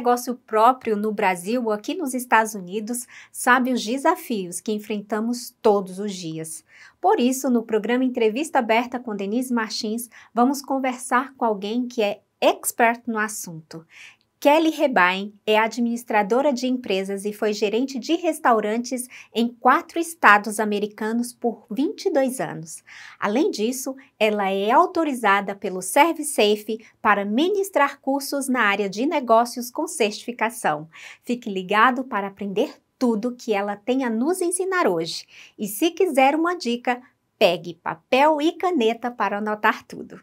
negócio próprio no Brasil ou aqui nos Estados Unidos sabe os desafios que enfrentamos todos os dias. Por isso, no programa Entrevista Aberta com Denise Martins, vamos conversar com alguém que é expert no assunto. Kelly Rebain é administradora de empresas e foi gerente de restaurantes em quatro estados americanos por 22 anos. Além disso, ela é autorizada pelo ServiSafe para ministrar cursos na área de negócios com certificação. Fique ligado para aprender tudo que ela tem a nos ensinar hoje. E se quiser uma dica, pegue papel e caneta para anotar tudo.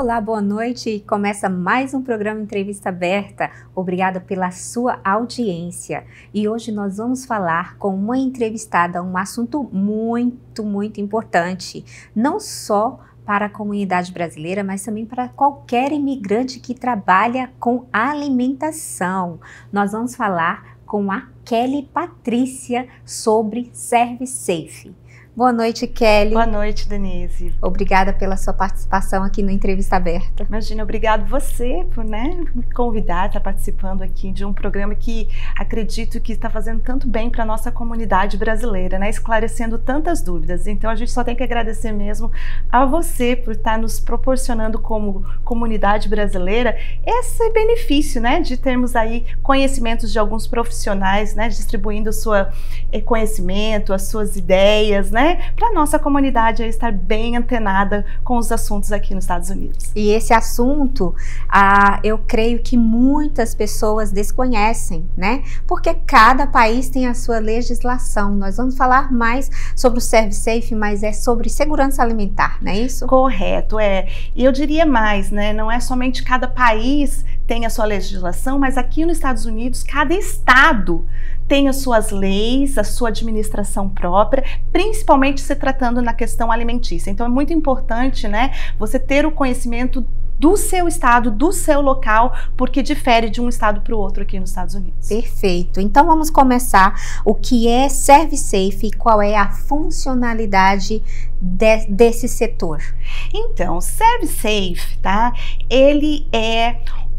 Olá, boa noite. Começa mais um programa Entrevista Aberta. Obrigada pela sua audiência. E hoje nós vamos falar com uma entrevistada, um assunto muito, muito importante, não só para a comunidade brasileira, mas também para qualquer imigrante que trabalha com alimentação. Nós vamos falar com a Kelly Patrícia sobre Safe. Boa noite, Kelly. Boa noite, Denise. Obrigada pela sua participação aqui no Entrevista Aberta. Imagina, obrigado você por né, me convidar, estar tá participando aqui de um programa que acredito que está fazendo tanto bem para a nossa comunidade brasileira, né, esclarecendo tantas dúvidas. Então, a gente só tem que agradecer mesmo a você por estar tá nos proporcionando como comunidade brasileira esse benefício né, de termos aí conhecimentos de alguns profissionais, né, distribuindo o seu eh, conhecimento, as suas ideias, né, né? Para nossa comunidade estar bem antenada com os assuntos aqui nos Estados Unidos. E esse assunto, ah, eu creio que muitas pessoas desconhecem, né? Porque cada país tem a sua legislação. Nós vamos falar mais sobre o Service Safe, mas é sobre segurança alimentar, não é isso? Correto, é. E eu diria mais, né? Não é somente cada país tem a sua legislação, mas aqui nos Estados Unidos, cada estado tem as suas leis, a sua administração própria, principalmente se tratando na questão alimentícia. Então é muito importante, né, você ter o conhecimento do seu estado, do seu local, porque difere de um estado para o outro aqui nos Estados Unidos. Perfeito. Então vamos começar o que é ServeSafe e qual é a funcionalidade de, desse setor. Então, ServeSafe, tá? Ele é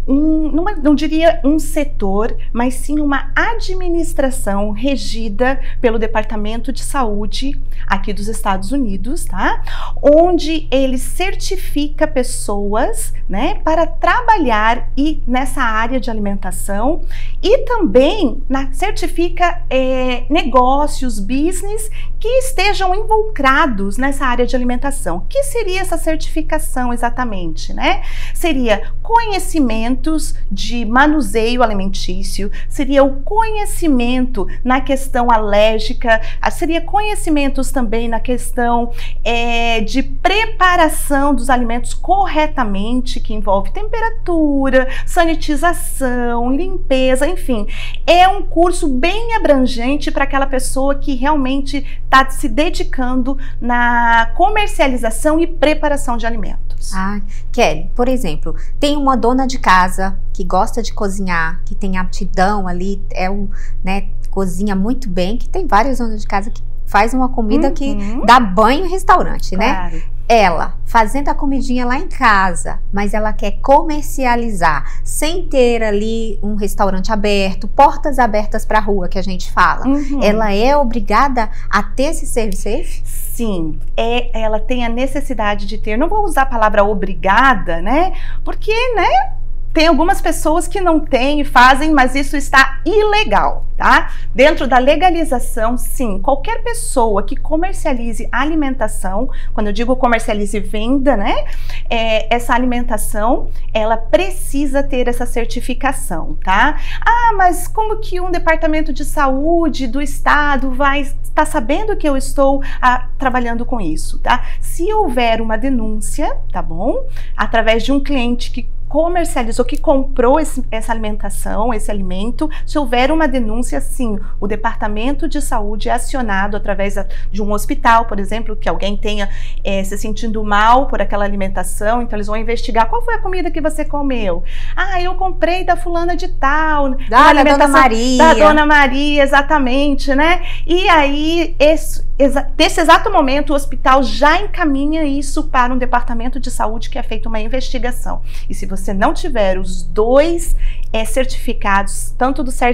um, é, não diria um setor, mas sim uma administração regida pelo Departamento de Saúde aqui dos Estados Unidos, tá? Onde ele certifica pessoas, né, para trabalhar e nessa área de alimentação e também na, certifica é, negócios, business que estejam involucrados nessa área de alimentação. O que seria essa certificação exatamente, né? Seria conhecimentos de manuseio alimentício, seria o conhecimento na questão alérgica, seria conhecimentos também na questão é, de preparação dos alimentos corretamente, que envolve temperatura, sanitização, limpeza, enfim. É um curso bem abrangente para aquela pessoa que realmente está se dedicando na comercialização e preparação de alimentos. Ah, Kelly, por exemplo, tem uma dona de casa que gosta de cozinhar, que tem aptidão ali, é um, né, cozinha muito bem, que tem várias donas de casa que faz uma comida uhum. que dá banho em restaurante, né? claro. né? ela fazendo a comidinha lá em casa, mas ela quer comercializar sem ter ali um restaurante aberto, portas abertas para a rua que a gente fala. Uhum. Ela é obrigada a ter esse serviço é Sim, é, ela tem a necessidade de ter. Não vou usar a palavra obrigada, né? Porque, né? tem algumas pessoas que não têm e fazem, mas isso está ilegal, tá? Dentro da legalização, sim, qualquer pessoa que comercialize alimentação, quando eu digo comercialize venda, né? É, essa alimentação, ela precisa ter essa certificação, tá? Ah, mas como que um departamento de saúde do estado vai estar tá sabendo que eu estou a, ah, trabalhando com isso, tá? Se houver uma denúncia, tá bom? Através de um cliente que comercializou, que comprou esse, essa alimentação, esse alimento, se houver uma denúncia, sim, o Departamento de Saúde é acionado através de um hospital, por exemplo, que alguém tenha é, se sentindo mal por aquela alimentação, então eles vão investigar qual foi a comida que você comeu. Ah, eu comprei da fulana de tal. Ah, da, alimentação, Dona Maria. Da Dona Maria, exatamente, né? E aí, esse, nesse exato momento, o hospital já encaminha isso para um departamento de saúde que é feita uma investigação. E se você você não tiver os dois é, certificados, tanto do certificado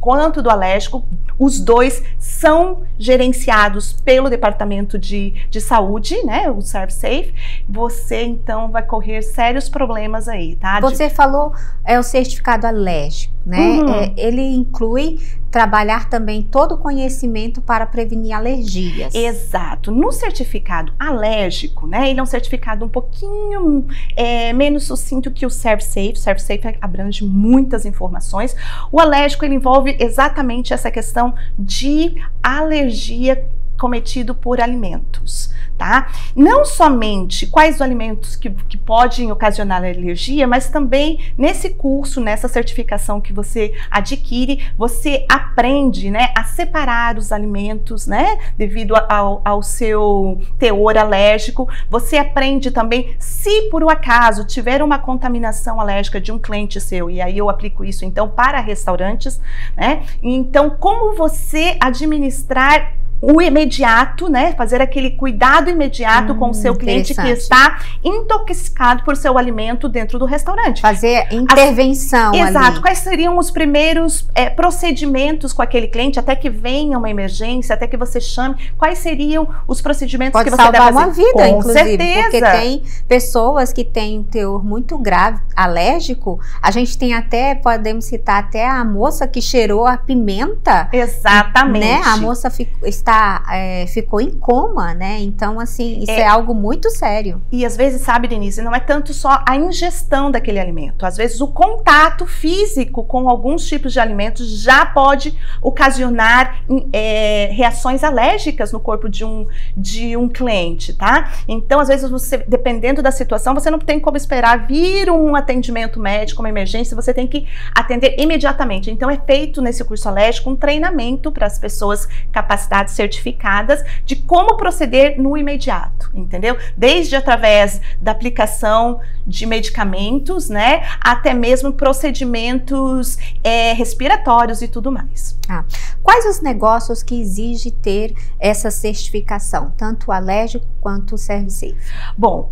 quanto do alérgico, os dois são gerenciados pelo Departamento de, de Saúde, né, o Safe, você então vai correr sérios problemas aí, tá? Você de... falou é o certificado alérgico, né? Uhum. É, ele inclui trabalhar também todo o conhecimento para prevenir alergias. Exato. No certificado alérgico, né, ele é um certificado um pouquinho é, menos sucinto que o ServSafe. O ServSafe abrange muitas informações. O alérgico ele envolve exatamente essa questão de alergia cometido por alimentos, tá? Não somente quais alimentos que, que podem ocasionar alergia, mas também nesse curso, nessa certificação que você adquire, você aprende, né, a separar os alimentos, né, devido ao, ao seu teor alérgico. Você aprende também se por um acaso tiver uma contaminação alérgica de um cliente seu, e aí eu aplico isso então para restaurantes, né? Então, como você administrar o imediato, né? Fazer aquele cuidado imediato hum, com o hum, seu cliente que está intoxicado por seu alimento dentro do restaurante. Fazer intervenção. As, exato. Quais seriam os primeiros é, procedimentos com aquele cliente até que venha uma emergência, até que você chame? Quais seriam os procedimentos Pode que você deve fazer? uma vida, com inclusive, certeza. porque tem pessoas que têm um teor muito grave, alérgico. A gente tem até, podemos citar até a moça que cheirou a pimenta. Exatamente. Né? A moça ficou está é, ficou em coma, né? Então, assim, isso é, é algo muito sério. E às vezes, sabe, Denise, não é tanto só a ingestão daquele alimento. Às vezes, o contato físico com alguns tipos de alimentos já pode ocasionar é, reações alérgicas no corpo de um, de um cliente, tá? Então, às vezes, você, dependendo da situação, você não tem como esperar vir um atendimento médico, uma emergência, você tem que atender imediatamente. Então, é feito nesse curso alérgico um treinamento para as pessoas capacitadas certificadas de como proceder no imediato, entendeu? Desde através da aplicação de medicamentos, né, até mesmo procedimentos é, respiratórios e tudo mais. Ah, quais os negócios que exige ter essa certificação, tanto o alérgico quanto o service? Bom,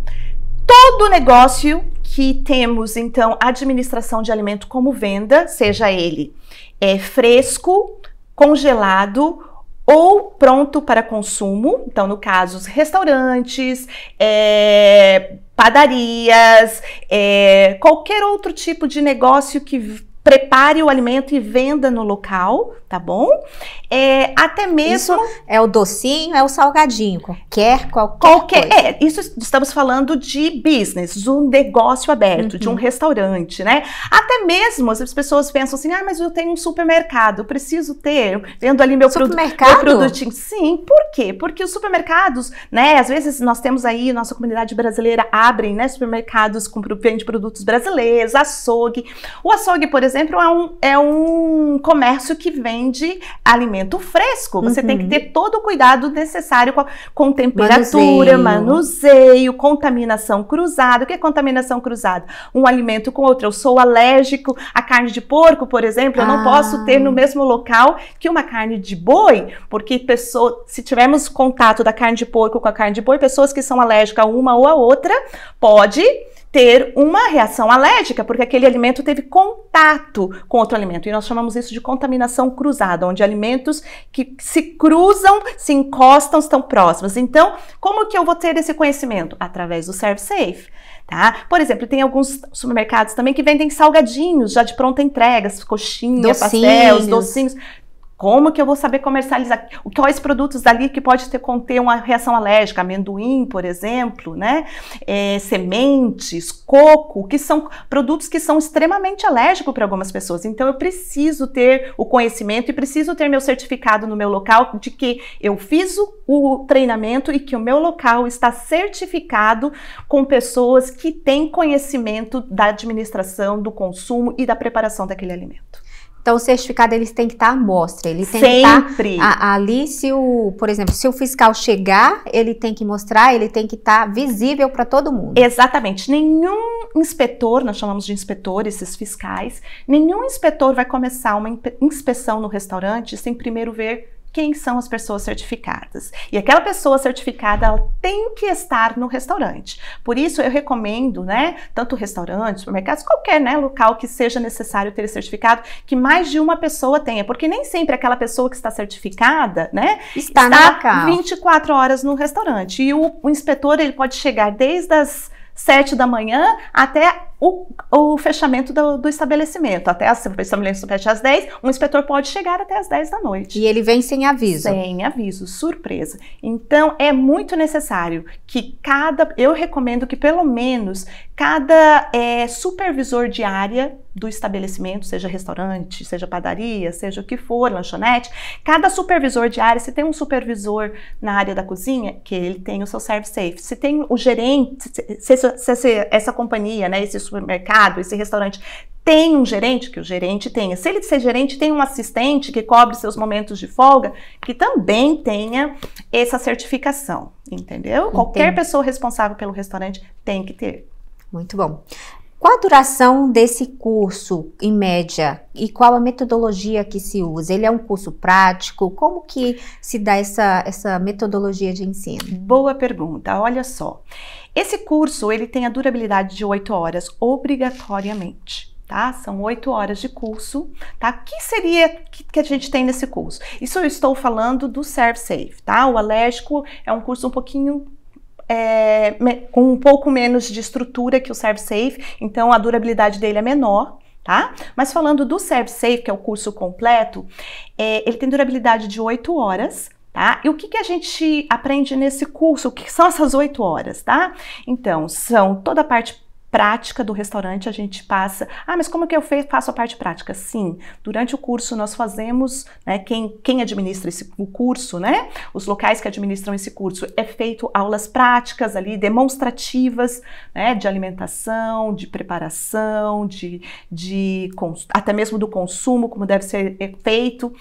todo negócio que temos, então, administração de alimento como venda, seja ele é, fresco, congelado ou pronto para consumo, então no caso os restaurantes, é, padarias, é, qualquer outro tipo de negócio que prepare o alimento e venda no local, tá bom? É, até mesmo. Isso é o docinho, é o salgadinho, qualquer, qualquer. qualquer coisa. É, isso estamos falando de business, de um negócio aberto, uhum. de um uhum. restaurante, né? Até mesmo as pessoas pensam assim: ah, mas eu tenho um supermercado, preciso ter, vendo ali meu, supermercado? Produ meu produtinho. Sim, por quê? Porque os supermercados, né? Às vezes nós temos aí, nossa comunidade brasileira abrem, né? Supermercados com vende produtos brasileiros, açougue. O açougue, por exemplo, exemplo, é um, é um comércio que vende alimento fresco. Você uhum. tem que uhum. ter todo o cuidado necessário com, com temperatura, manuseio. manuseio. contaminação cruzada. O que é contaminação cruzada? Um alimento com outro. Eu sou alérgico à carne de porco, por exemplo. Eu não ah. posso ter no mesmo local que uma carne de boi, porque pessoa, se tivermos contato da carne de porco com a carne de boi, pessoas que são alérgicas a uma ou a outra, pode ter uma reação alérgica, porque aquele alimento teve contato com outro alimento. E nós chamamos isso de contaminação cruzada, onde alimentos que se cruzam, se encostam, estão próximos. Então, como que eu vou ter esse conhecimento? Através do ServeSafe. Tá? Por exemplo, tem alguns supermercados também que vendem salgadinhos já de pronta entrega, coxinha, docinhos. pastéis, docinhos. Como que eu vou saber comercializar? Quais produtos ali que pode ter, conter uma reação alérgica? Amendoim, por exemplo, né? É, sementes, coco, que são produtos que são extremamente alérgicos para algumas pessoas. Então, eu preciso ter o conhecimento e preciso ter meu certificado no meu local de que eu fiz o treinamento e que o meu local está certificado com pessoas que têm conhecimento da administração, do consumo e da preparação daquele alimento. Então, o certificado eles têm que estar tá à mostra. Ele tem tá Sempre. que estar ali. Se o, por exemplo, se o fiscal chegar, ele tem que mostrar, ele tem que estar tá visível para todo mundo. Exatamente. Nenhum inspetor, nós chamamos de inspetores, esses fiscais, nenhum inspetor vai começar uma inspeção no restaurante sem primeiro ver quem são as pessoas certificadas. E aquela pessoa certificada ela tem que estar no restaurante. Por isso eu recomendo, né, tanto restaurantes, supermercados, qualquer né, local que seja necessário ter certificado, que mais de uma pessoa tenha, porque nem sempre aquela pessoa que está certificada, né, está, está 24 horas no restaurante. E o, o inspetor ele pode chegar desde as 7 da manhã até o, o fechamento do, do, estabelecimento. Até as, o estabelecimento fecha às 10, um inspetor pode chegar até às 10 da noite. E ele vem sem aviso? Sem aviso, surpresa. Então, é muito necessário que cada. Eu recomendo que pelo menos cada é, supervisor de área do estabelecimento, seja restaurante, seja padaria, seja o que for, lanchonete, cada supervisor de área, se tem um supervisor na área da cozinha, que ele tem o seu serve safe. Se tem o gerente, se, se, se essa companhia, né, esse supermercado, esse restaurante tem um gerente, que o gerente tenha. Se ele ser gerente, tem um assistente que cobre seus momentos de folga, que também tenha essa certificação, entendeu? Entendi. Qualquer pessoa responsável pelo restaurante tem que ter. Muito bom. Qual a duração desse curso, em média, e qual a metodologia que se usa? Ele é um curso prático? Como que se dá essa, essa metodologia de ensino? Boa pergunta, olha só. Esse curso, ele tem a durabilidade de oito horas, obrigatoriamente. Tá? São oito horas de curso, tá? O que seria que a gente tem nesse curso? Isso eu estou falando do ServSafe, tá? O Alérgico é um curso um pouquinho é, com um pouco menos de estrutura que o ServeSafe, então a durabilidade dele é menor. Tá? Mas falando do ServeSafe, que é o curso completo, é, ele tem durabilidade de 8 horas, Tá? E o que, que a gente aprende nesse curso? O que são essas oito horas, tá? Então, são toda a parte prática do restaurante a gente passa. Ah, mas como é que eu faço a parte prática? Sim, durante o curso nós fazemos, né, quem, quem administra esse, o curso, né? Os locais que administram esse curso, é feito aulas práticas ali, demonstrativas, né, de alimentação, de preparação, de, de até mesmo do consumo, como deve ser é feito.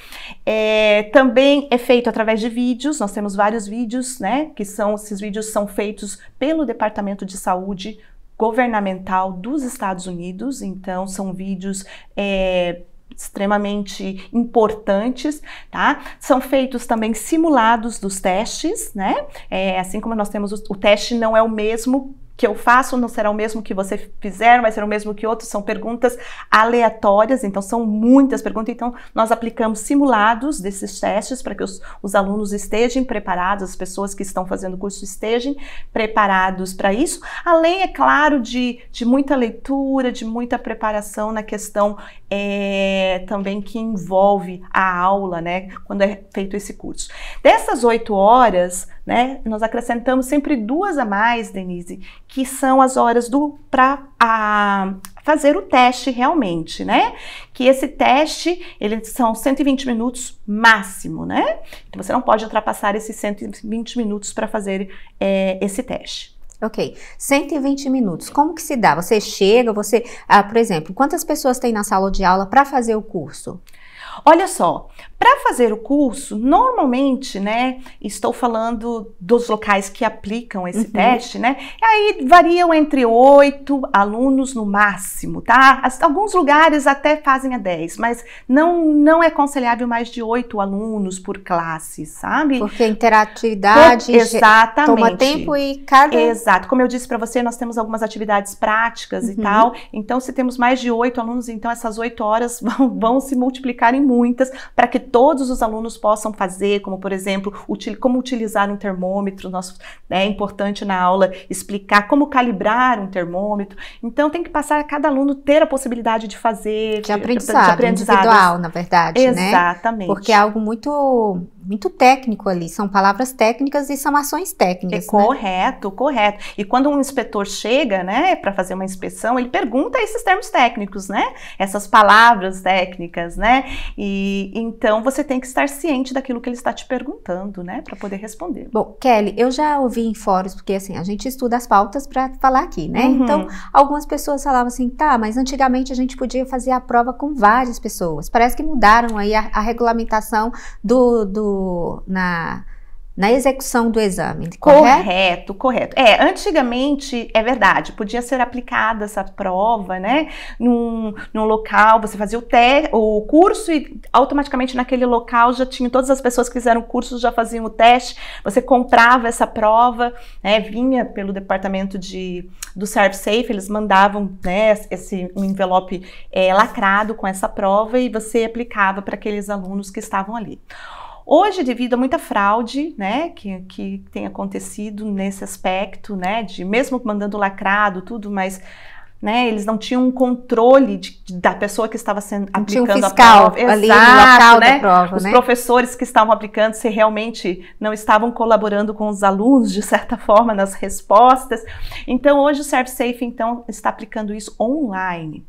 É, também é feito através de vídeos, nós temos vários vídeos, né? Que são, esses vídeos são feitos pelo Departamento de Saúde governamental dos Estados Unidos, então são vídeos é, extremamente importantes, tá? São feitos também simulados dos testes, né? É, assim como nós temos o, o teste não é o mesmo que eu faço não será o mesmo que você fizer, mas será o mesmo que outros. São perguntas aleatórias, então são muitas perguntas. Então, nós aplicamos simulados desses testes para que os, os alunos estejam preparados, as pessoas que estão fazendo o curso estejam preparados para isso. Além, é claro, de, de muita leitura, de muita preparação na questão é, também que envolve a aula, né? Quando é feito esse curso. Dessas oito horas, né? Nós acrescentamos sempre duas a mais, Denise, que são as horas do para a fazer o teste realmente, né? Que esse teste, ele são 120 minutos máximo, né? Então você não pode ultrapassar esses 120 minutos para fazer é, esse teste. Ok, 120 minutos. Como que se dá? Você chega, você, ah, por exemplo, quantas pessoas tem na sala de aula para fazer o curso? Olha só, para fazer o curso, normalmente, né, estou falando dos locais que aplicam esse uhum. teste, né? Aí variam entre oito alunos no máximo, tá? Alguns lugares até fazem a dez, mas não, não é aconselhável mais de oito alunos por classe, sabe? Porque a interatividade Por, exatamente. toma tempo e cada. Exato. Como eu disse para você, nós temos algumas atividades práticas uhum. e tal. Então, se temos mais de oito alunos, então essas oito horas vão, vão se multiplicar em muitas para que todos os alunos possam fazer, como por exemplo, util, como utilizar um termômetro, nosso, né, é importante na aula explicar como calibrar um termômetro. Então tem que passar a cada aluno ter a possibilidade de fazer. De aprendizado, de aprendizado. individual, na verdade, Exatamente. né? Exatamente. Porque é algo muito muito técnico ali, são palavras técnicas e são ações técnicas. É né? correto, correto. E quando um inspetor chega, né, para fazer uma inspeção, ele pergunta esses termos técnicos, né? Essas palavras técnicas, né? E então você tem que estar ciente daquilo que ele está te perguntando, né, para poder responder. Bom, Kelly, eu já ouvi em fóruns, porque assim, a gente estuda as pautas para falar aqui, né? Uhum. Então, algumas pessoas falavam assim: "Tá, mas antigamente a gente podia fazer a prova com várias pessoas. Parece que mudaram aí a, a regulamentação do, do na, na execução do exame, correto? Correto, correto. É, antigamente, é verdade, podia ser aplicada essa prova, né, num, num local, você fazia o, te, o curso e automaticamente naquele local já tinha, todas as pessoas que fizeram o curso já faziam o teste, você comprava essa prova, né, vinha pelo departamento de, do ServSafe, eles mandavam, né, esse, um envelope é, lacrado com essa prova e você aplicava para aqueles alunos que estavam ali. Hoje, devido a muita fraude, né, que, que tem acontecido nesse aspecto, né, de mesmo mandando lacrado, tudo, mas né, eles não tinham um controle de, de, da pessoa que estava sendo aplicando um fiscal a prova. Ali Exato, no local né? da prova, né? Os né? professores que estavam aplicando se realmente não estavam colaborando com os alunos de certa forma nas respostas. Então hoje o ServeSafe então está aplicando isso online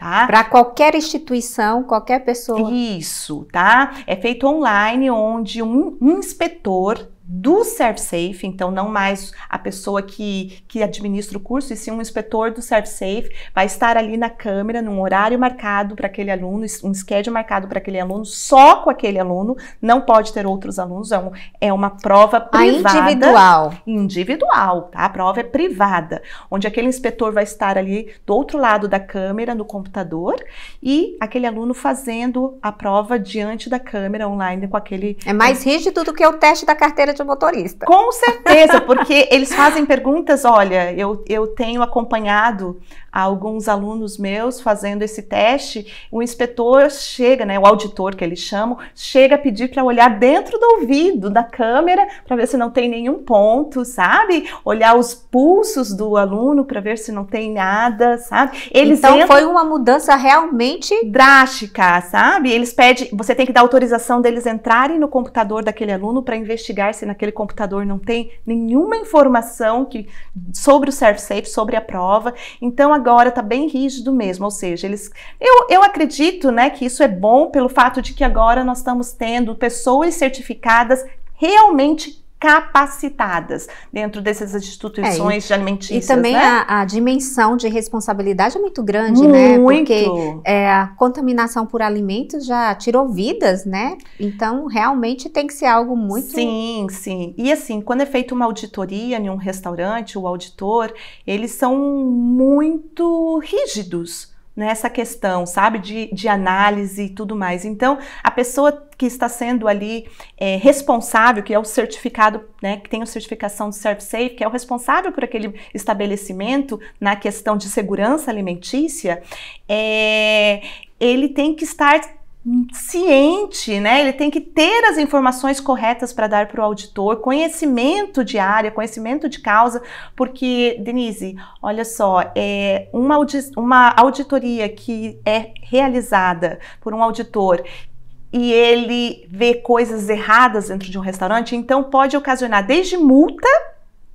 tá? Para qualquer instituição, qualquer pessoa. Isso, tá? É feito online, onde um, um inspetor do ServSafe, então não mais a pessoa que, que administra o curso, e sim um inspetor do ServSafe vai estar ali na câmera, num horário marcado para aquele aluno, um schedule marcado para aquele aluno, só com aquele aluno, não pode ter outros alunos, é, um, é uma prova privada. A individual. Individual, tá? A prova é privada, onde aquele inspetor vai estar ali do outro lado da câmera, no computador, e aquele aluno fazendo a prova diante da câmera online com aquele... É mais rígido do que o teste da carteira de de motorista. Com certeza, porque eles fazem perguntas. Olha, eu, eu tenho acompanhado alguns alunos meus fazendo esse teste. O inspetor chega, né, o auditor que eles chamam, chega a pedir para olhar dentro do ouvido da câmera para ver se não tem nenhum ponto, sabe? Olhar os pulsos do aluno para ver se não tem nada, sabe? Eles então entram... foi uma mudança realmente drástica, sabe? Eles pedem, você tem que dar autorização deles entrarem no computador daquele aluno para investigar naquele computador não tem nenhuma informação que, sobre o self-safe, sobre a prova. Então agora está bem rígido mesmo, ou seja, eles. Eu, eu acredito né, que isso é bom pelo fato de que agora nós estamos tendo pessoas certificadas realmente capacitadas dentro dessas instituições é, de alimentícias. E também né? a, a, dimensão de responsabilidade é muito grande, né? muito. né? Porque é, a contaminação por alimentos já tirou vidas, né? Então realmente tem que ser algo muito. Sim, sim. E assim, quando é feita uma auditoria em um restaurante, o auditor, eles são muito rígidos nessa questão, sabe, de, de análise e tudo mais. Então, a pessoa que está sendo ali é, responsável, que é o certificado, né, que tem a certificação do ServSafe, que é o responsável por aquele estabelecimento na questão de segurança alimentícia, é, ele tem que estar ciente, né? Ele tem que ter as informações corretas para dar para o auditor, conhecimento de área, conhecimento de causa, porque, Denise, olha só, é uma, audi uma auditoria que é realizada por um auditor e ele vê coisas erradas dentro de um restaurante, então pode ocasionar desde multa,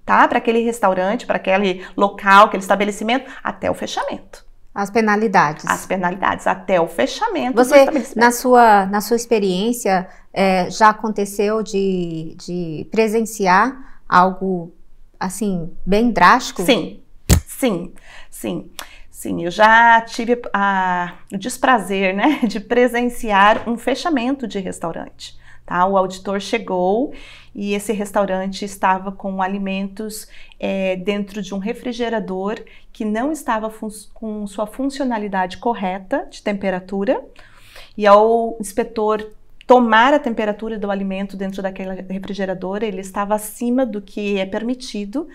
tá, para aquele restaurante, para aquele local, aquele estabelecimento, até o fechamento. As penalidades. As penalidades, até o fechamento Você, Na sua, na sua experiência, é, já aconteceu de, de presenciar algo, assim, bem drástico? Sim, sim, sim. Sim, eu já tive a, o desprazer né, de presenciar um fechamento de restaurante. Tá? O auditor chegou e esse restaurante estava com alimentos é, dentro de um refrigerador que não estava com sua funcionalidade correta de temperatura. E ao inspetor tomar a temperatura do alimento dentro daquela refrigeradora, ele estava acima do que é permitido.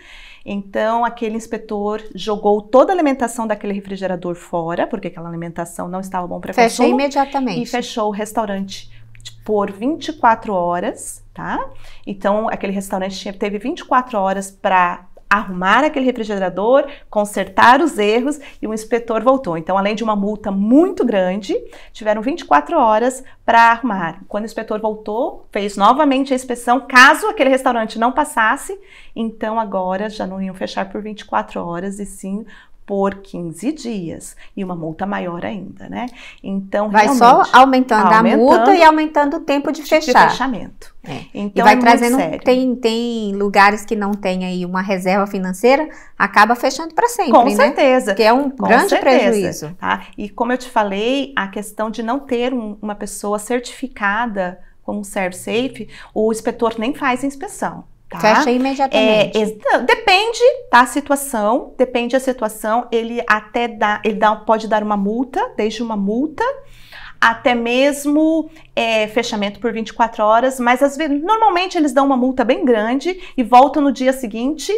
Então, aquele inspetor jogou toda a alimentação daquele refrigerador fora, porque aquela alimentação não estava bom para consumo. Fechou imediatamente. E fechou o restaurante tipo, por 24 horas tá? Então, aquele restaurante teve 24 horas para arrumar aquele refrigerador, consertar os erros e o inspetor voltou. Então, além de uma multa muito grande, tiveram 24 horas para arrumar. Quando o inspetor voltou, fez novamente a inspeção, caso aquele restaurante não passasse, então agora já não iam fechar por 24 horas e sim por 15 dias e uma multa maior ainda, né? Então vai só aumentando, aumentando, a multa e aumentando o tempo de, de fechar. fechamento. É. Então e vai é trazendo tem tem lugares que não tem aí uma reserva financeira acaba fechando para sempre, com né? certeza, que é um com grande certeza. prejuízo. Tá? E como eu te falei, a questão de não ter um, uma pessoa certificada como serve safe, o inspetor nem faz inspeção. Tá? Fecha imediatamente. É, depende da situação, depende da situação. Ele até dá, ele dá, pode dar uma multa, desde uma multa até mesmo é, fechamento por 24 horas, mas às vezes, normalmente eles dão uma multa bem grande e voltam no dia seguinte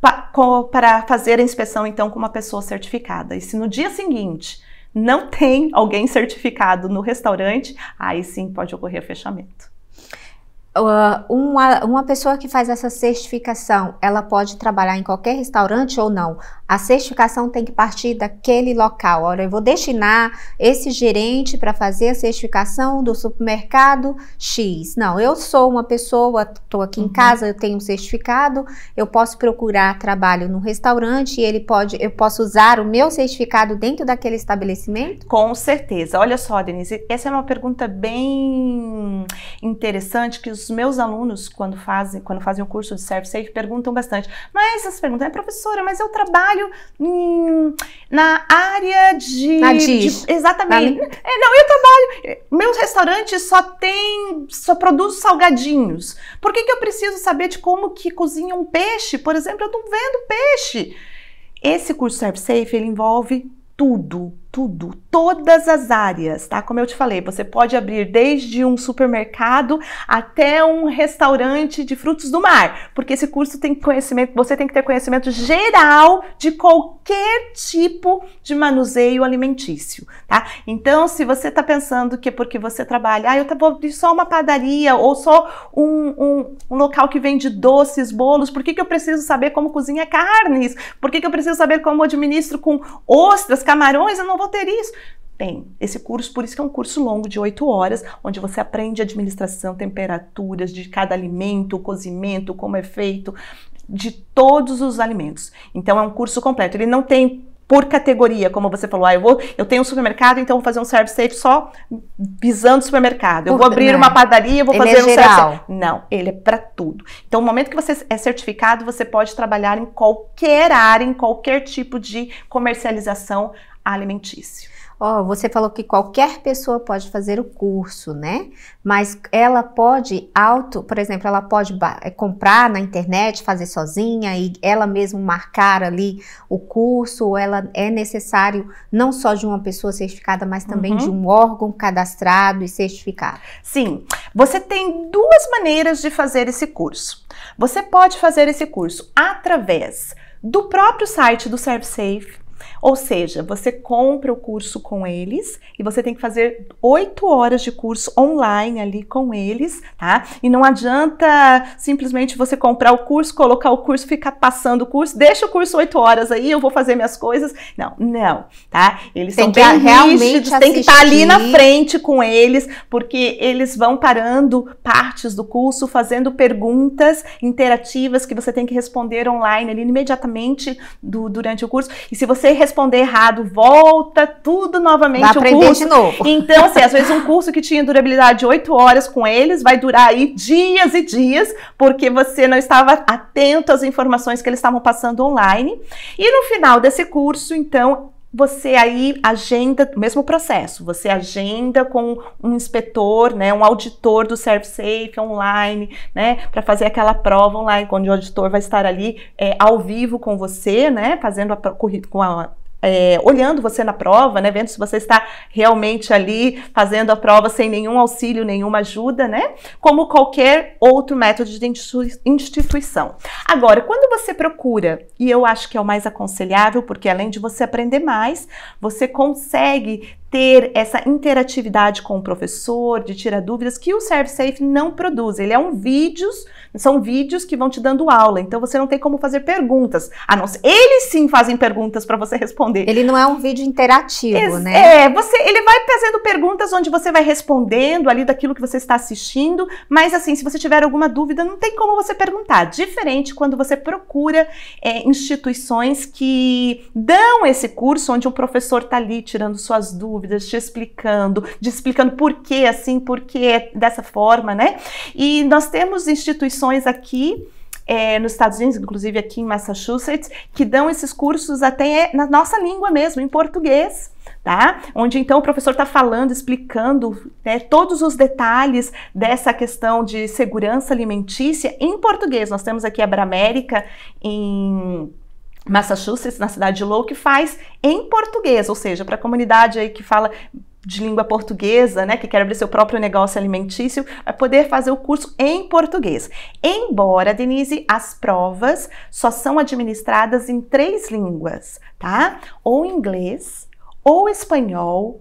para fazer a inspeção então com uma pessoa certificada. E se no dia seguinte não tem alguém certificado no restaurante, aí sim pode ocorrer fechamento. Ah, uma, uma pessoa que faz essa certificação, ela pode trabalhar em qualquer restaurante ou não? A certificação tem que partir daquele local. Olha, eu vou destinar esse gerente para fazer a certificação do supermercado X. Não, eu sou uma pessoa, estou aqui uhum. em casa, eu tenho um certificado, eu posso procurar trabalho no restaurante e ele pode, eu posso usar o meu certificado dentro daquele estabelecimento? Com certeza. Olha só, Denise, essa é uma pergunta bem interessante que os os meus alunos, quando fazem, quando fazem o curso de self-safe, perguntam bastante. Mas essas perguntas, é professora, mas eu trabalho hum, na área de. Na De, exatamente. Na... É, não, eu trabalho. Meus restaurantes só tem. só produz salgadinhos. Por que, que eu preciso saber de como que cozinha um peixe? Por exemplo, eu não vendo peixe. Esse curso Serve safe ele envolve tudo, tudo, todas as áreas, tá? Como eu te falei, você pode abrir desde um supermercado até um restaurante de frutos do mar, porque esse curso tem conhecimento, você tem que ter conhecimento geral de qualquer tipo de manuseio alimentício, tá? Então, se você tá pensando que é porque você trabalha, ah, eu vou abrir só uma padaria ou só um, um, um local que vende doces, bolos, por que, que eu preciso saber como cozinha carnes? Por que, que eu preciso saber como administro com ostras, camarões? Eu não vou vou ter isso. Tem esse curso, por isso que é um curso longo de 8 horas, onde você aprende administração, temperaturas de cada alimento, cozimento, como é feito, de todos os alimentos. Então é um curso completo. Ele não tem por categoria, como você falou, ah, eu vou, eu tenho um supermercado, então vou fazer um service safe só visando supermercado. Eu vou abrir né? uma padaria, vou ele fazer é um geral. service safe. Não, ele é para tudo. Então, no momento que você é certificado, você pode trabalhar em qualquer área, em qualquer tipo de comercialização alimentício. oh, você falou que qualquer pessoa pode fazer o curso, né? Mas ela pode auto, por exemplo, ela pode eh, comprar na internet, fazer sozinha e ela mesma marcar ali o curso, ou ela é necessário não só de uma pessoa certificada, mas também uhum. de um órgão cadastrado e certificado. Sim, você tem duas maneiras de fazer esse curso. Você pode fazer esse curso através do próprio site do ServeSafe. Ou seja, você compra o curso com eles e você tem que fazer oito horas de curso online ali com eles, tá? E não adianta simplesmente você comprar o curso, colocar o curso, ficar passando o curso, deixa o curso oito horas aí, eu vou fazer minhas coisas. Não, não, tá? Eles tem são bem realmente rígidos, assistir. tem que estar tá ali na frente com eles, porque eles vão parando partes do curso, fazendo perguntas interativas que você tem que responder online ali imediatamente do, durante o curso. E se você você responder errado, volta tudo novamente vai aprender curso. de novo. Então, assim, às vezes um curso que tinha durabilidade de 8 horas com eles vai durar aí dias e dias, porque você não estava atento às informações que eles estavam passando online. E no final desse curso, então, você aí agenda, mesmo processo, você agenda com um inspetor, né, um auditor do ServSafe online, né, para fazer aquela prova online, onde o auditor vai estar ali é, ao vivo com você, né, fazendo a, com a, é, olhando você na prova, né, vendo se você está realmente ali fazendo a prova sem nenhum auxílio, nenhuma ajuda, né, como qualquer outro método de instituição. Agora, quando você procura, e eu acho que é o mais aconselhável, porque além de você aprender mais, você consegue ter essa interatividade com o professor, de tirar dúvidas que o ServSafe não produz. Ele é um vídeos são vídeos que vão te dando aula, então você não tem como fazer perguntas. A não ser, eles sim fazem perguntas para você responder. Ele não é um vídeo interativo, Ex né? É, você, ele vai fazendo perguntas onde você vai respondendo ali daquilo que você está assistindo, mas assim, se você tiver alguma dúvida, não tem como você perguntar. Diferente quando você procura é, instituições que dão esse curso onde o professor está ali tirando suas dúvidas, te explicando, te explicando por que assim, por que dessa forma, né? E nós temos instituições instituições aqui é, nos Estados Unidos, inclusive aqui em Massachusetts, que dão esses cursos até é, na nossa língua mesmo, em português, tá? Onde então o professor está falando, explicando né, todos os detalhes dessa questão de segurança alimentícia em português. Nós temos aqui a Bramérica em Massachusetts, na cidade de Lowell, que faz em português, ou seja, para a comunidade aí que fala de língua portuguesa, né, que quer abrir seu próprio negócio alimentício, vai poder fazer o curso em português. Embora, Denise, as provas só são administradas em três línguas, tá? Ou inglês, ou espanhol,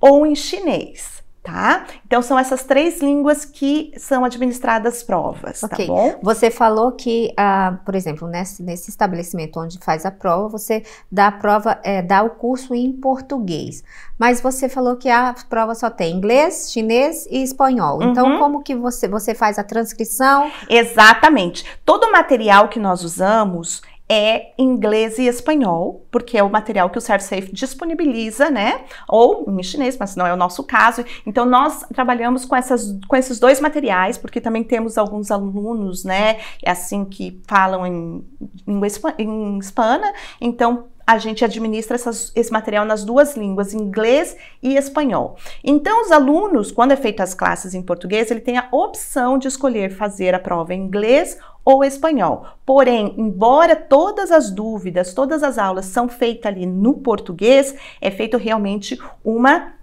ou em chinês tá? Então são essas três línguas que são administradas provas, tá okay. tá bom? Você falou que, ah, por exemplo, nesse, nesse, estabelecimento onde faz a prova, você dá a prova, é, dá o curso em português. Mas você falou que a prova só tem inglês, chinês e espanhol. Então, uhum. Então como que você você faz a transcrição? Exatamente. Todo o material que nós usamos é inglês e espanhol, porque é o material que o ServSafe disponibiliza, né? Ou em chinês, mas não é o nosso caso. Então, nós trabalhamos com, essas, com esses dois materiais, porque também temos alguns alunos, né? Assim, que falam em língua hispana. Então, a gente administra essas, esse material nas duas línguas, inglês e espanhol. Então, os alunos, quando é feita as classes em português, ele tem a opção de escolher fazer a prova em inglês ou espanhol. Porém, embora todas as dúvidas, todas as aulas são feitas ali no português, é feito realmente uma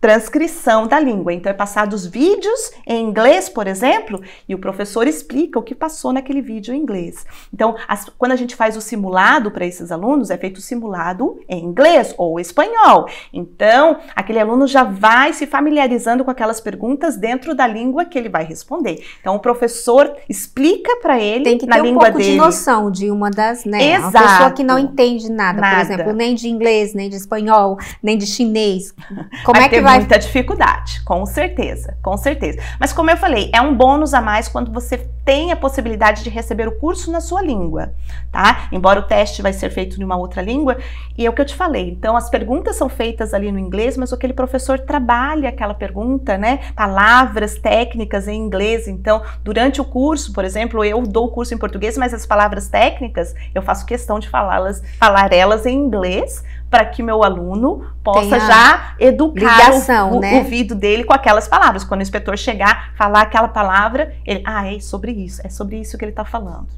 transcrição da língua. Então é os vídeos em inglês, por exemplo, e o professor explica o que passou naquele vídeo em inglês. Então, as, quando a gente faz o simulado para esses alunos, é feito o simulado em inglês ou espanhol. Então, aquele aluno já vai se familiarizando com aquelas perguntas dentro da língua que ele vai responder. Então, o professor explica para ele Tem que na ter língua um pouco dele. de noção de uma das, né? Exato. Uma pessoa que não entende nada, nada, por exemplo, nem de inglês, nem de espanhol, nem de chinês. Como é que vai vai... muita uhum. dificuldade, com certeza, com certeza. Mas como eu falei, é um bônus a mais quando você tem a possibilidade de receber o curso na sua língua, tá? Embora o teste vai ser feito em uma outra língua, e é o que eu te falei. Então, as perguntas são feitas ali no inglês, mas aquele professor trabalha aquela pergunta, né? Palavras técnicas em inglês. Então, durante o curso, por exemplo, eu dou o curso em português, mas as palavras técnicas eu faço questão de falá-las, falar elas em inglês para que meu aluno possa Tenha já educar ligação, o, né? o né? ouvido dele com aquelas palavras. Quando o inspetor chegar, falar aquela palavra, ele, ah, é sobre isso, é sobre isso que ele está falando.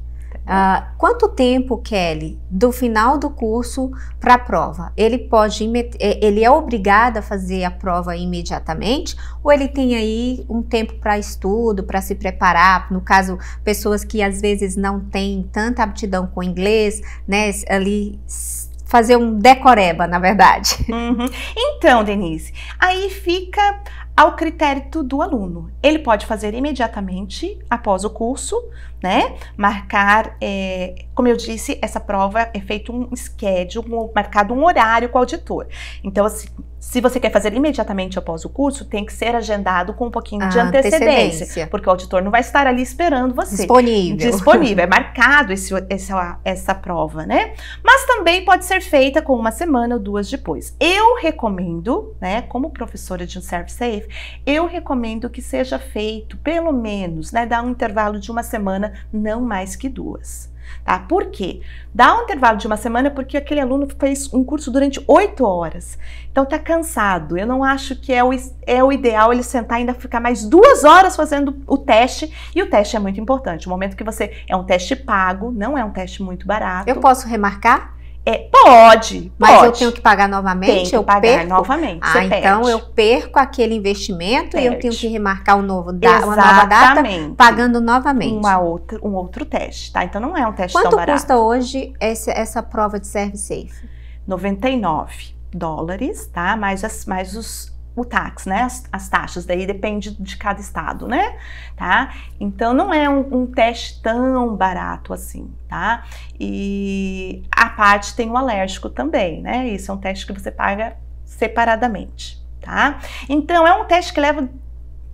Ah, quanto tempo, Kelly, do final do curso para a prova? Ele pode, é, ele é obrigado a fazer a prova imediatamente ou ele tem aí um tempo para estudo, para se preparar? No caso, pessoas que às vezes não têm tanta aptidão com inglês, né, ali fazer um decoreba, na verdade. Uhum. Então, Denise, aí fica ao critério do aluno. Ele pode fazer imediatamente após o curso, né? Marcar, é, como eu disse, essa prova é feito um schedule, um, marcado um horário com o auditor. Então, assim, se você quer fazer imediatamente após o curso, tem que ser agendado com um pouquinho ah, de antecedência, antecedência, porque o auditor não vai estar ali esperando você. Disponível. Disponível. É marcado esse, essa, essa prova, né? Mas também pode ser feita com uma semana ou duas depois. Eu recomendo, né, como professora de um Safe, eu recomendo que seja feito, pelo menos, né, dar um intervalo de uma semana, não mais que duas. Tá? Por quê? Dá um intervalo de uma semana porque aquele aluno fez um curso durante oito horas. Então tá cansado. Eu não acho que é o, é o ideal ele sentar e ainda ficar mais duas horas fazendo o teste. E o teste é muito importante. O momento que você. É um teste pago, não é um teste muito barato. Eu posso remarcar? É, pode, Mas eu tenho que pagar novamente? Tem que eu pagar perco? novamente. Ah, então eu perco aquele investimento perde. e eu tenho que remarcar um novo da, Exatamente. uma nova data pagando novamente. Uma outra, um outro teste, tá? Então não é um teste Quanto tão barato. Quanto custa hoje essa, essa prova de Serve Safe? 99 dólares, tá? Mais, as, mais os, o táxi, né? As, as, taxas, daí depende de cada estado, né? Tá? Então não é um, um, teste tão barato assim, tá? E a parte tem o alérgico também, né? Isso é um teste que você paga separadamente, tá? Então é um teste que leva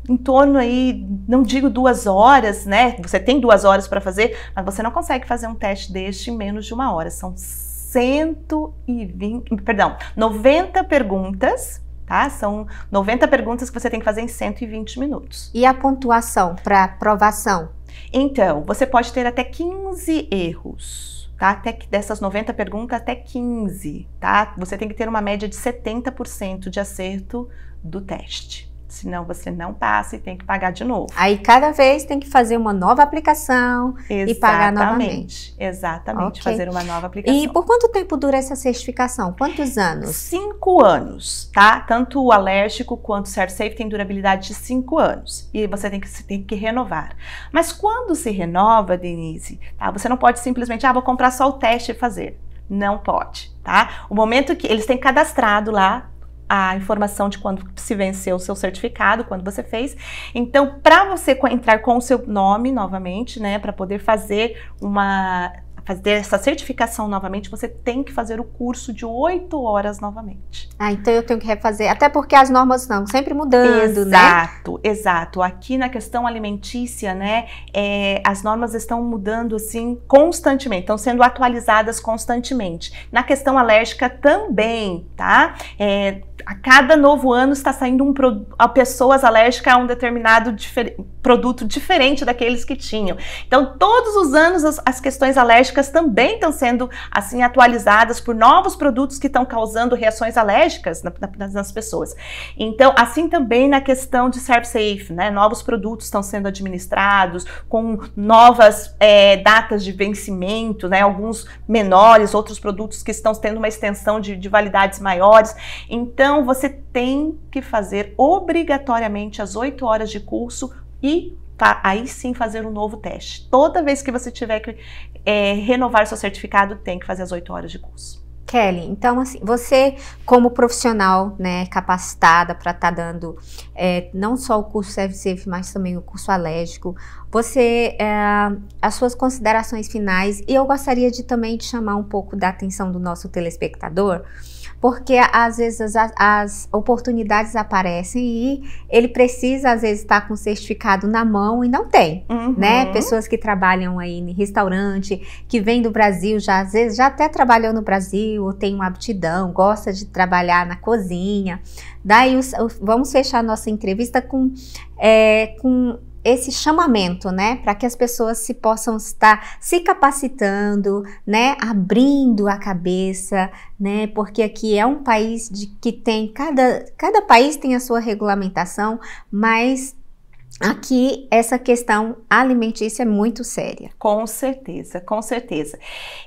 em torno aí, não digo duas horas, né? Você tem duas horas para fazer, mas você não consegue fazer um teste deste em menos de uma hora. São 120, perdão, 90 perguntas tá? São 90 perguntas que você tem que fazer em 120 minutos. E a pontuação para aprovação? Então, você pode ter até 15 erros. Tá? Até que dessas 90 perguntas, até 15, tá? Você tem que ter uma média de 70% de acerto do teste senão você não passa e tem que pagar de novo. Aí cada vez tem que fazer uma nova aplicação exatamente, e pagar novamente. Exatamente, okay. fazer uma nova aplicação. E por quanto tempo dura essa certificação? Quantos anos? Cinco anos, tá? Tanto o alérgico quanto o SerSafe tem durabilidade de cinco anos e você tem que, você tem que renovar. Mas quando se renova, Denise, tá? você não pode simplesmente, ah, vou comprar só o teste e fazer. Não pode, tá? O momento que eles têm cadastrado lá a informação de quando se venceu o seu certificado, quando você fez. Então, para você entrar com o seu nome novamente, né, para poder fazer uma fazer essa certificação novamente, você tem que fazer o curso de oito horas novamente. Ah, então eu tenho que refazer, até porque as normas estão sempre mudando, exato, né? Exato, exato. Aqui na questão alimentícia, né, é, as normas estão mudando assim constantemente, estão sendo atualizadas constantemente. Na questão alérgica também, tá? É, a cada novo ano está saindo um a pessoas alérgicas a um determinado difer, produto diferente daqueles que tinham. Então, todos os anos as, as questões alérgicas alérgicas também estão sendo assim atualizadas por novos produtos que estão causando reações alérgicas na, na, nas pessoas. Então, assim também na questão de ServSafe, né? Novos produtos estão sendo administrados com novas é, datas de vencimento, né? Alguns menores, outros produtos que estão tendo uma extensão de, de validades maiores. Então, você tem que fazer obrigatoriamente as oito horas de curso e Tá aí sim fazer um novo teste. Toda vez que você tiver que é, renovar seu certificado, tem que fazer as 8 horas de curso. Kelly, então assim, você como profissional, né, capacitada para estar tá dando é, não só o curso CFCF, mas também o curso alérgico, você, é, as suas considerações finais, e eu gostaria de também de chamar um pouco da atenção do nosso telespectador, porque às vezes as, as, oportunidades aparecem e ele precisa às vezes estar tá com o certificado na mão e não tem, né? uhum. né? Pessoas que trabalham aí em restaurante, que vêm do Brasil já às vezes já até trabalhou no Brasil ou tem uma aptidão, gosta de trabalhar na cozinha. Daí os, vamos fechar nossa entrevista com, é, com esse chamamento, né, para que as pessoas se possam estar se capacitando, né, abrindo a cabeça, né, porque aqui é um país de que tem cada cada país tem a sua regulamentação, mas Aqui essa questão alimentícia é muito séria. Com certeza, com certeza.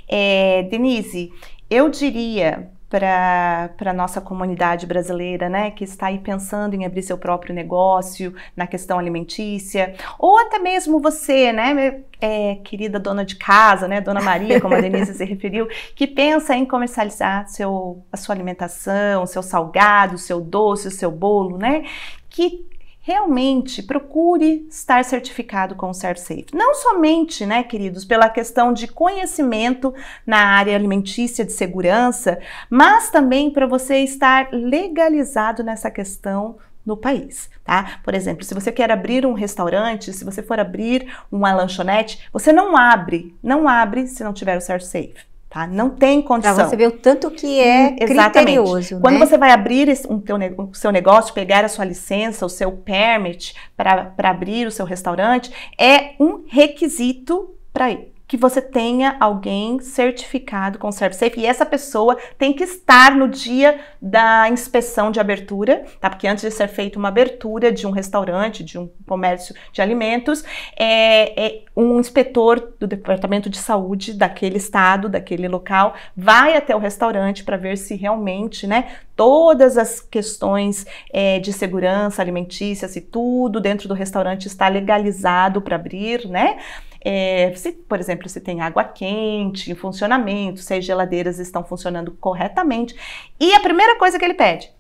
É, Denise, eu diria para a nossa comunidade brasileira, né, que está aí pensando em abrir seu próprio negócio na questão alimentícia, ou até mesmo você, né, é, querida dona de casa, né, dona Maria, como a Denise se referiu, que pensa em comercializar seu, a sua alimentação, seu salgado, seu doce, o seu bolo, né, que realmente procure estar certificado com o ServSafe. Não somente, né, queridos, pela questão de conhecimento na área alimentícia de segurança, mas também para você estar legalizado nessa questão no país, tá? Por exemplo, se você quer abrir um restaurante, se você for abrir uma lanchonete, você não abre, não abre se não tiver o ServSafe. Tá? Não tem condição. Para você ver o tanto que é hum, Exatamente. criterioso. Né? Quando né? você vai abrir um teu, o seu negócio, pegar a sua licença, o seu permit para abrir o seu restaurante, é um requisito para que você tenha alguém certificado com ServSafe e essa pessoa tem que estar no dia da inspeção de abertura, tá? Porque antes de ser feita uma abertura de um restaurante, de um comércio de alimentos, é, é um inspetor do departamento de saúde daquele estado, daquele local, vai até o restaurante para ver se realmente, né, todas as questões é, de segurança alimentícia, se tudo dentro do restaurante está legalizado para abrir, né? é, se, por exemplo, se tem água quente em funcionamento, se as geladeiras estão funcionando corretamente. E a primeira coisa que ele pede,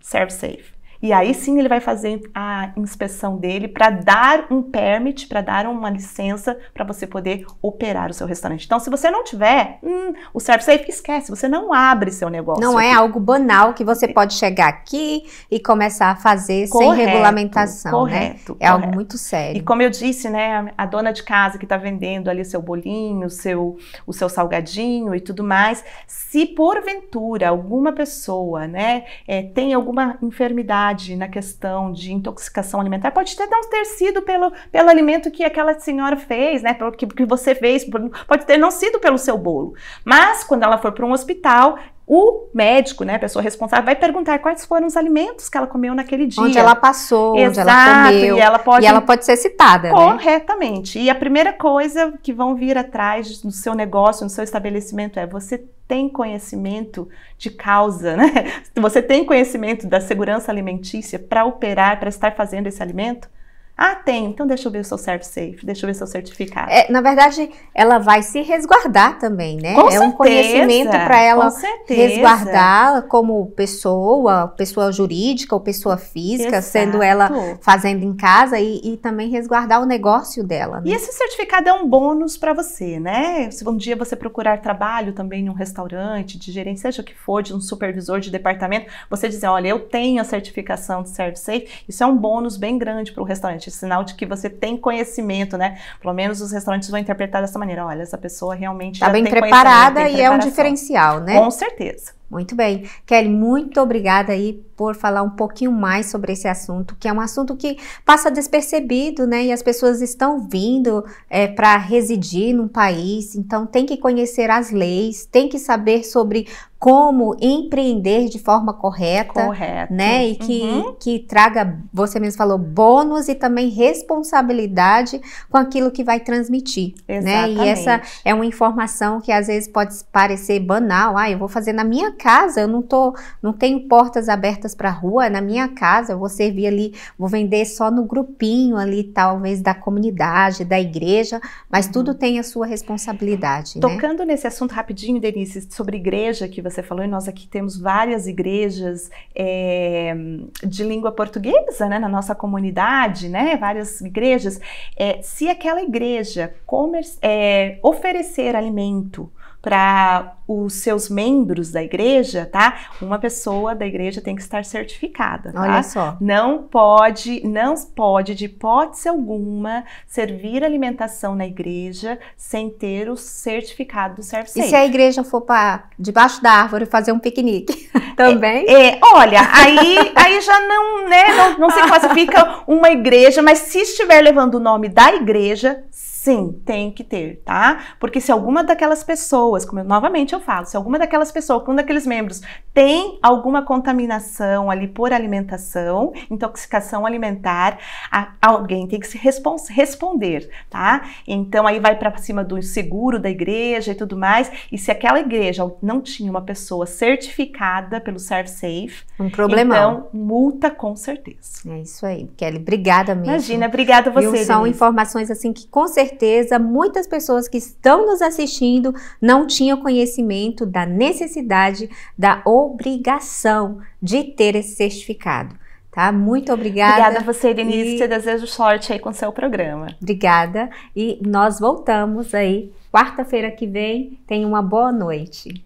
serve safe. E aí sim ele vai fazer a inspeção dele para dar um permit, para dar uma licença para você poder operar o seu restaurante. Então, se você não tiver hum, o self-safe, é esquece, você não abre seu negócio. Não aqui. é algo banal que você é. pode chegar aqui e começar a fazer correto, sem regulamentação. Né? Correto. Né? É correto. algo muito sério. E como eu disse, né, a dona de casa que está vendendo ali seu bolinho, seu, o seu salgadinho e tudo mais, se porventura alguma pessoa né, é, tem alguma enfermidade, obesidade, na questão de intoxicação alimentar, pode até não ter sido pelo, pelo alimento que aquela senhora fez, né? Pelo que, que você fez, pode ter não sido pelo seu bolo. Mas quando ela for para um hospital, o médico, né, a pessoa responsável, vai perguntar quais foram os alimentos que ela comeu naquele dia. Onde ela passou, Exato, onde ela comeu. E ela pode, e ela pode ser citada. Né? Corretamente. Né? E a primeira coisa que vão vir atrás do seu negócio, do seu estabelecimento, é você tem conhecimento de causa, né? Você tem conhecimento da segurança alimentícia para operar, para estar fazendo esse alimento? Ah, tem, então deixa eu ver o seu self-safe, deixa eu ver o seu certificado. É, na verdade, ela vai se resguardar também, né? Com é certeza, um conhecimento para ela resguardar como pessoa, pessoa jurídica ou pessoa física, Exato. sendo ela fazendo em casa e, e, também resguardar o negócio dela. Né? E esse certificado é um bônus para você, né? Se um dia você procurar trabalho também em um restaurante, de gerente, seja o que for, de um supervisor de departamento, você dizer, olha, eu tenho a certificação de self-safe, isso é um bônus bem grande para o restaurante restaurante, sinal de que você tem conhecimento, né? Pelo menos os restaurantes vão interpretar dessa maneira. Olha, essa pessoa realmente está bem preparada e é um diferencial, né? Com certeza. Muito bem. Kelly, muito obrigada aí por falar um pouquinho mais sobre esse assunto, que é um assunto que passa despercebido, né? E as pessoas estão vindo é, para residir num país, então tem que conhecer as leis, tem que saber sobre como empreender de forma correta, Correto. né? E que, uhum. que traga, você mesmo falou, bônus e também responsabilidade com aquilo que vai transmitir, Exatamente. né? E essa é uma informação que às vezes pode parecer banal, ah, eu vou fazer na minha casa, eu não tô, não tenho portas abertas para rua, é na minha casa, eu vou servir ali, vou vender só no grupinho ali, talvez da comunidade, da igreja, mas uhum. tudo tem a sua responsabilidade. Né? Tocando né? nesse assunto rapidinho, Denise, sobre igreja que você falou, e nós aqui temos várias igrejas é, de língua portuguesa, né, na nossa comunidade, né, várias igrejas. É, se aquela igreja comer, é, oferecer alimento para os seus membros da igreja, tá? Uma pessoa da igreja tem que estar certificada, tá? Olha só. Não pode, não pode de hipótese alguma servir alimentação na igreja sem ter o certificado do serviço. E se a igreja for para debaixo da árvore fazer um piquenique também? É, é, olha, aí, aí já não, né, não, não se classifica uma igreja, mas se estiver levando o nome da igreja, Sim, tem que ter, tá? Porque se alguma daquelas pessoas, como eu, novamente eu falo, se alguma daquelas pessoas, um daqueles membros tem alguma contaminação ali por alimentação, intoxicação alimentar, a, alguém tem que se responder, tá? Então aí vai para cima do seguro da igreja e tudo mais. E se aquela igreja não tinha uma pessoa certificada pelo ServSafe, um problema Então, multa com certeza. É isso aí, Kelly. Obrigada mesmo. Imagina, obrigada a você. E são informações assim que com certeza certeza muitas pessoas que estão nos assistindo não tinham conhecimento da necessidade, da obrigação de ter esse certificado. Tá? Muito obrigada. Obrigada a você, Denise. E... Te desejo sorte aí com o seu programa. Obrigada. E nós voltamos aí quarta-feira que vem. Tenha uma boa noite.